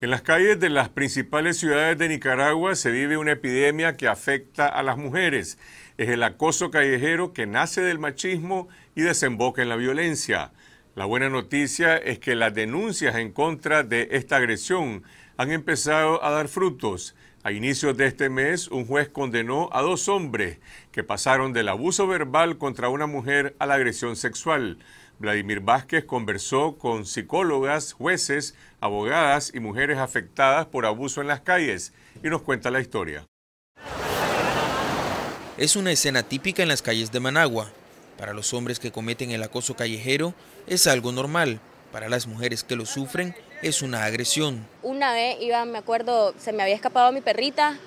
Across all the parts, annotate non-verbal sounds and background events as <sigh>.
En las calles de las principales ciudades de Nicaragua se vive una epidemia que afecta a las mujeres. Es el acoso callejero que nace del machismo y desemboca en la violencia. La buena noticia es que las denuncias en contra de esta agresión han empezado a dar frutos. A inicios de este mes, un juez condenó a dos hombres que pasaron del abuso verbal contra una mujer a la agresión sexual. Vladimir Vázquez conversó con psicólogas, jueces, abogadas y mujeres afectadas por abuso en las calles y nos cuenta la historia. Es una escena típica en las calles de Managua. Para los hombres que cometen el acoso callejero es algo normal, para las mujeres que lo sufren es una agresión. Una vez iba, me acuerdo, se me había escapado mi perrita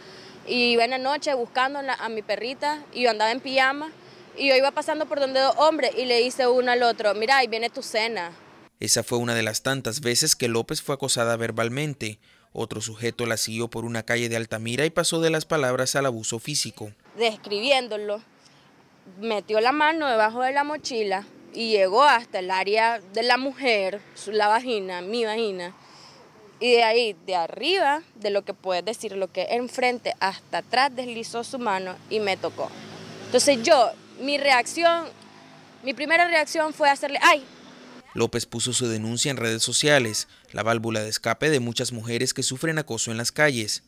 y iba en la noche buscando a mi perrita y yo andaba en pijama y yo iba pasando por donde dos hombres y le hice uno al otro, mira, ahí viene tu cena. Esa fue una de las tantas veces que López fue acosada verbalmente. Otro sujeto la siguió por una calle de Altamira y pasó de las palabras al abuso físico. Describiéndolo, metió la mano debajo de la mochila, y llegó hasta el área de la mujer, la vagina, mi vagina. Y de ahí, de arriba, de lo que puedes decir, lo que enfrente hasta atrás deslizó su mano y me tocó. Entonces yo, mi reacción, mi primera reacción fue hacerle, ¡ay! López puso su denuncia en redes sociales, la válvula de escape de muchas mujeres que sufren acoso en las calles.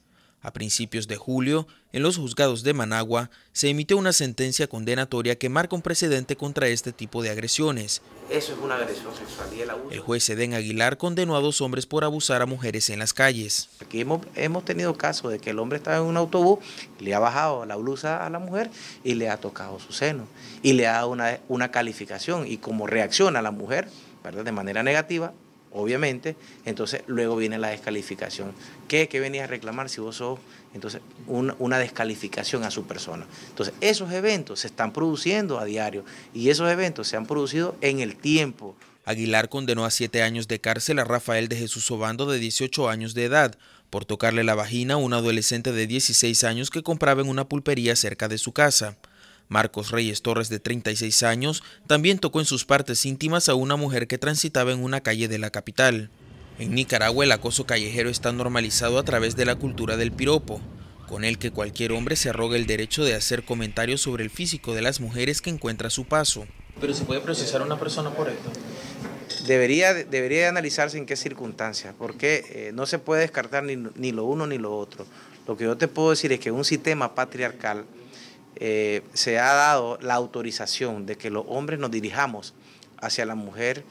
A principios de julio, en los juzgados de Managua, se emitió una sentencia condenatoria que marca un precedente contra este tipo de agresiones. Eso es una agresión sexual y el El juez Edén Aguilar condenó a dos hombres por abusar a mujeres en las calles. Aquí hemos, tenido casos de que el hombre estaba en un autobús, le ha bajado la blusa a la mujer y le ha tocado su seno y le ha dado una, calificación y como reacción a la mujer, ¿verdad? de manera negativa, obviamente. Entonces luego viene la descalificación. ¿Qué? ¿Qué venías a reclamar si vos sos? Entonces una, una descalificación a su persona. Entonces esos eventos se están produciendo a diario y esos eventos se han producido en el tiempo. Aguilar condenó a siete años de cárcel a Rafael de Jesús Obando de 18 años de edad por tocarle la vagina a un adolescente de 16 años que compraba en una pulpería cerca de su casa. Marcos Reyes Torres, de 36 años, también tocó en sus partes íntimas a una mujer que transitaba en una calle de la capital. En Nicaragua el acoso callejero está normalizado a través de la cultura del piropo, con el que cualquier hombre se arroga el derecho de hacer comentarios sobre el físico de las mujeres que encuentra a su paso. ¿Pero se puede procesar a una persona por esto? Debería, debería analizarse en qué circunstancias, porque eh, no se puede descartar ni, ni, lo uno ni lo otro. Lo que yo te puedo decir es que un sistema patriarcal eh, se ha dado la autorización de que los hombres nos dirijamos hacia la mujer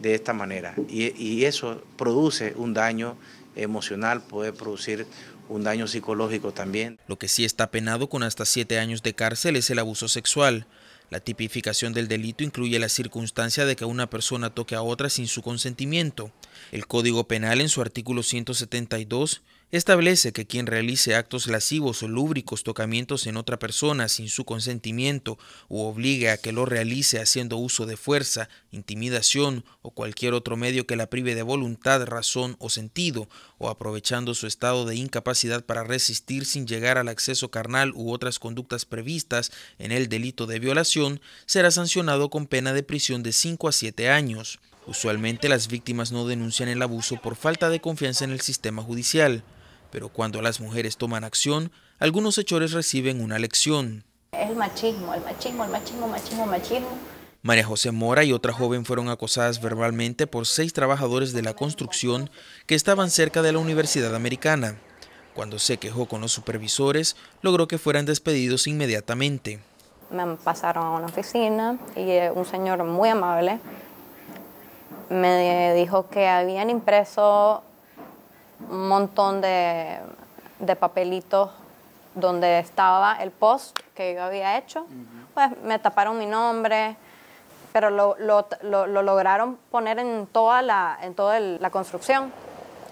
de esta manera. Y, eso produce un daño emocional, puede producir un daño psicológico también. Lo que sí está penado con hasta siete años de cárcel es el abuso sexual. La tipificación del delito incluye la circunstancia de que una persona toque a otra sin su consentimiento. El Código Penal en su artículo 172 Establece que quien realice actos lascivos o lúbricos tocamientos en otra persona sin su consentimiento o obligue a que lo realice haciendo uso de fuerza, intimidación o cualquier otro medio que la prive de voluntad, razón o sentido, o aprovechando su estado de incapacidad para resistir sin llegar al acceso carnal u otras conductas previstas en el delito de violación, será sancionado con pena de prisión de 5 a 7 años. Usualmente las víctimas no denuncian el abuso por falta de confianza en el sistema judicial. Pero cuando las mujeres toman acción, algunos hechores reciben una lección. el machismo, el machismo, el machismo, machismo, machismo. María José Mora y otra joven fueron acosadas verbalmente por seis trabajadores de la construcción que estaban cerca de la Universidad Americana. Cuando se quejó con los supervisores, logró que fueran despedidos inmediatamente. Me pasaron a una oficina y eh, un señor muy amable me dijo que habían impreso un montón de, papelitos donde estaba el post que yo había hecho. Pues me taparon mi nombre, pero lo, lograron poner en toda, en toda la construcción,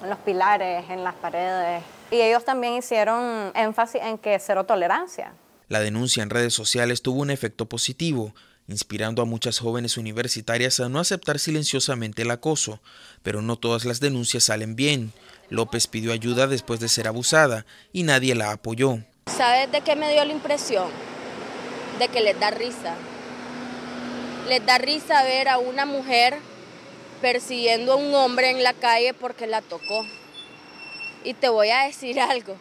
en los pilares, en las paredes. Y ellos también hicieron énfasis en que cero tolerancia. La denuncia en redes sociales tuvo un efecto positivo, inspirando a muchas jóvenes universitarias a no aceptar silenciosamente el acoso, pero no todas las denuncias salen bien. López pidió ayuda después de ser abusada y nadie la apoyó. ¿Sabes de qué me dio la impresión? De que les da risa. Les da risa ver a una mujer persiguiendo a un hombre en la calle porque la tocó. Y te voy a decir <laughs> algo,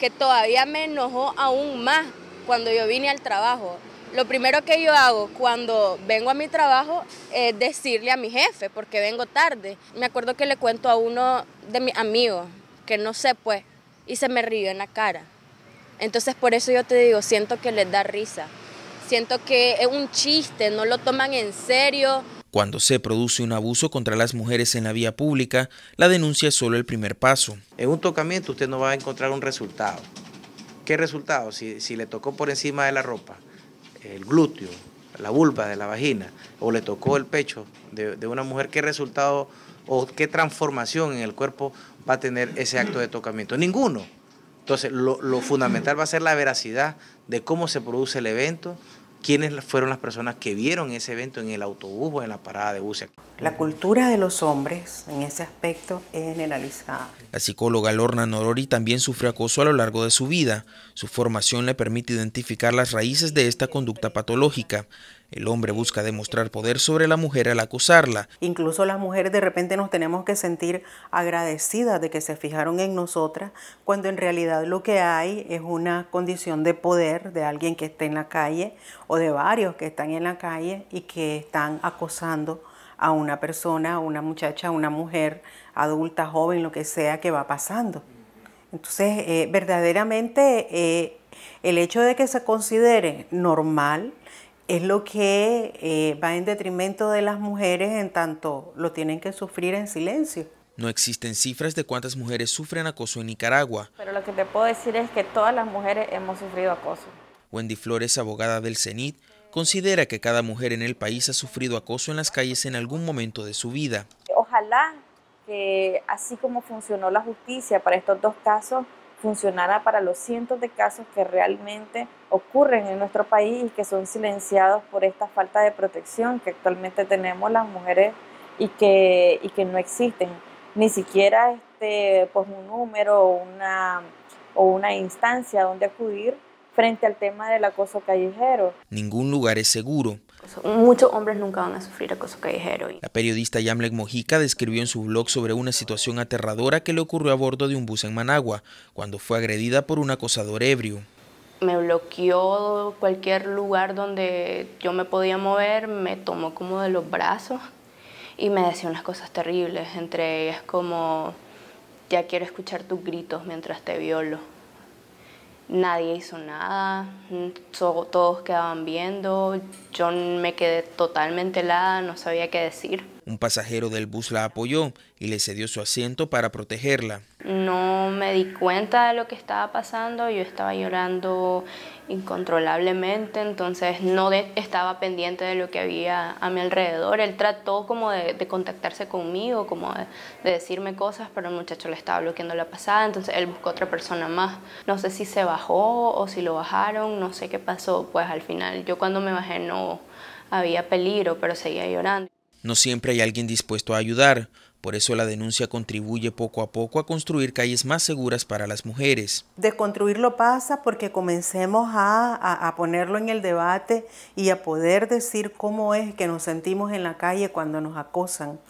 que todavía me enojó aún más cuando yo vine al trabajo lo primero que yo hago cuando vengo a mi trabajo es decirle a mi jefe, porque vengo tarde. Me acuerdo que le cuento a uno de mis amigos, que no sé pues, y se me rió en la cara. Entonces por eso yo te digo, siento que les da risa. Siento que es un chiste, no lo toman en serio. Cuando se produce un abuso contra las mujeres en la vía pública, la denuncia es solo el primer paso. En un tocamiento usted no va a encontrar un resultado. ¿Qué resultado? Si, si le tocó por encima de la ropa, el glúteo, la vulva de la vagina, o le tocó el pecho de, una mujer, ¿qué resultado o qué transformación en el cuerpo va a tener ese acto de tocamiento? Ninguno. Entonces, lo, lo fundamental va a ser la veracidad de cómo se produce el evento, quiénes fueron las personas que vieron ese evento en el autobús o en la parada de buses. La cultura de los hombres en ese aspecto es generalizada. La psicóloga Lorna Norori también sufre acoso a lo largo de su vida. Su formación le permite identificar las raíces de esta conducta patológica. El hombre busca demostrar poder sobre la mujer al acusarla. Incluso las mujeres de repente nos tenemos que sentir agradecidas de que se fijaron en nosotras, cuando en realidad lo que hay es una condición de poder de alguien que está en la calle o de varios que están en la calle y que están acosando a una persona, a una muchacha, a una mujer adulta, joven, lo que sea que va pasando. Entonces, eh, verdaderamente eh, el hecho de que se considere normal es lo que eh, va en detrimento de las mujeres en tanto lo tienen que sufrir en silencio. No existen cifras de cuántas mujeres sufren acoso en Nicaragua. Pero lo que te puedo decir es que todas las mujeres hemos sufrido acoso. Wendy Flores, abogada del CENIT, considera que cada mujer en el país ha sufrido acoso en las calles en algún momento de su vida. Ojalá que así como funcionó la justicia para estos dos casos, funcionará para los cientos de casos que realmente ocurren en nuestro país y que son silenciados por esta falta de protección que actualmente tenemos las mujeres y que, y que no existen. Ni siquiera este, pues un número o una, o una instancia donde acudir frente al tema del acoso callejero. Ningún lugar es seguro Muchos hombres nunca van a sufrir acoso callejero. La periodista Yamlek Mojica describió en su blog sobre una situación aterradora que le ocurrió a bordo de un bus en Managua, cuando fue agredida por un acosador ebrio. Me bloqueó cualquier lugar donde yo me podía mover, me tomó como de los brazos y me decía unas cosas terribles, entre ellas como, ya quiero escuchar tus gritos mientras te violo nadie hizo nada, mm, todos quedaban viendo, yo me quedé totalmente helada, no sabía qué decir. Un pasajero del bus la apoyó y le cedió su asiento para protegerla. No me di cuenta de lo que estaba pasando, yo estaba llorando incontrolablemente, entonces no estaba pendiente de lo que había a mi alrededor. Él trató como de, contactarse conmigo, como de, decirme cosas, pero el muchacho le estaba bloqueando la pasada, entonces él buscó otra persona más. No sé si se bajó o si lo bajaron, no sé qué pasó, pues al final yo cuando me bajé no había peligro, pero seguía llorando. No siempre hay alguien dispuesto a ayudar. Por eso la denuncia contribuye poco a poco a construir calles más seguras para las mujeres. Desconstruirlo pasa porque comencemos a, ponerlo en el debate y a poder decir cómo es que nos sentimos en la calle cuando nos acosan.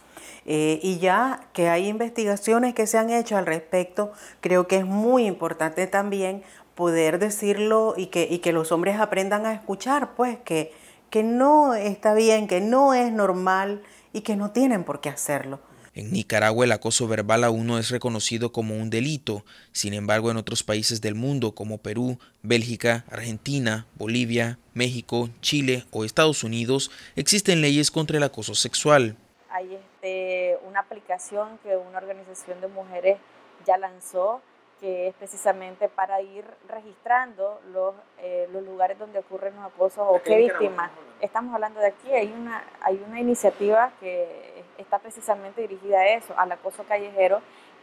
Eh, y ya que hay investigaciones que se han hecho al respecto, creo que es muy importante también poder decirlo y que, que los hombres aprendan a escuchar, pues que, que no está bien, que no es normal y que no tienen por qué hacerlo. En Nicaragua el acoso verbal aún uno es reconocido como un delito, sin embargo en otros países del mundo como Perú, Bélgica, Argentina, Bolivia, México, Chile o Estados Unidos existen leyes contra el acoso sexual. Hay este, una aplicación que una organización de mujeres ya lanzó que es precisamente para ir registrando los, eh, los lugares donde ocurren los acosos o qué víctimas. Estamos hablando de aquí, hay una, hay una iniciativa que está precisamente dirigida a eso, al acoso callejero,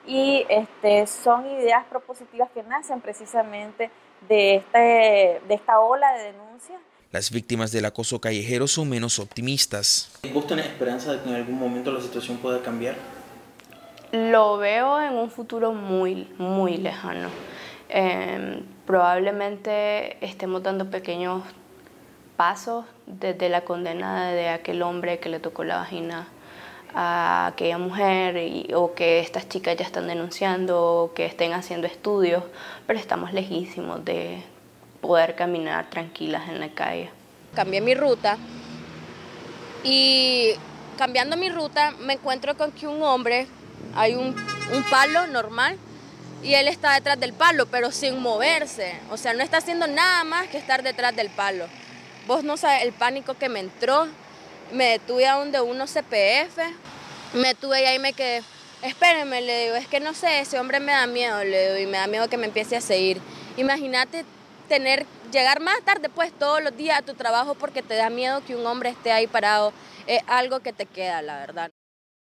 y este, son ideas propositivas que nacen precisamente de, este, de esta ola de denuncias. Las víctimas del acoso callejero son menos optimistas. ¿Vos tenés esperanza de que en algún momento la situación pueda cambiar? Lo veo en un futuro muy, muy lejano. Em, probablemente estemos dando pequeños pasos desde la condena de aquel hombre que le tocó la vagina a aquella mujer o que estas chicas ya están denunciando o que estén haciendo estudios, pero estamos lejísimos de poder caminar tranquilas en la calle. Cambié mi ruta y cambiando mi ruta me encuentro con que un hombre hay un, palo normal y él está detrás del palo, pero sin moverse. O sea, no está haciendo nada más que estar detrás del palo. Vos no sabes el pánico que me entró. Me detuve a donde uno CPF. Me detuve y ahí me quedé. Espérenme, le digo, es que no sé, ese hombre me da miedo, le digo, y me da miedo que me empiece a seguir. Imagínate tener, llegar más tarde pues todos los días a tu trabajo porque te da miedo que un hombre esté ahí parado. Es algo que te queda, la verdad.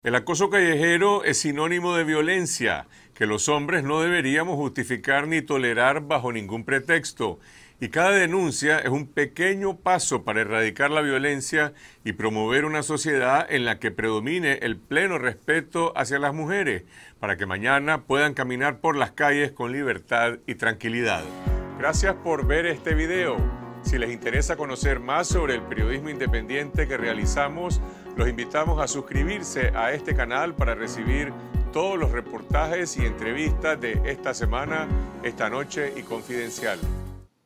El acoso callejero es sinónimo de violencia que los hombres no deberíamos justificar ni tolerar bajo ningún pretexto. Y cada denuncia es un pequeño paso para erradicar la violencia y promover una sociedad en la que predomine el pleno respeto hacia las mujeres, para que mañana puedan caminar por las calles con libertad y tranquilidad. Gracias por ver este video. Si les interesa conocer más sobre el periodismo independiente que realizamos, los invitamos a suscribirse a este canal para recibir todos los reportajes y entrevistas de esta semana, esta noche y confidencial.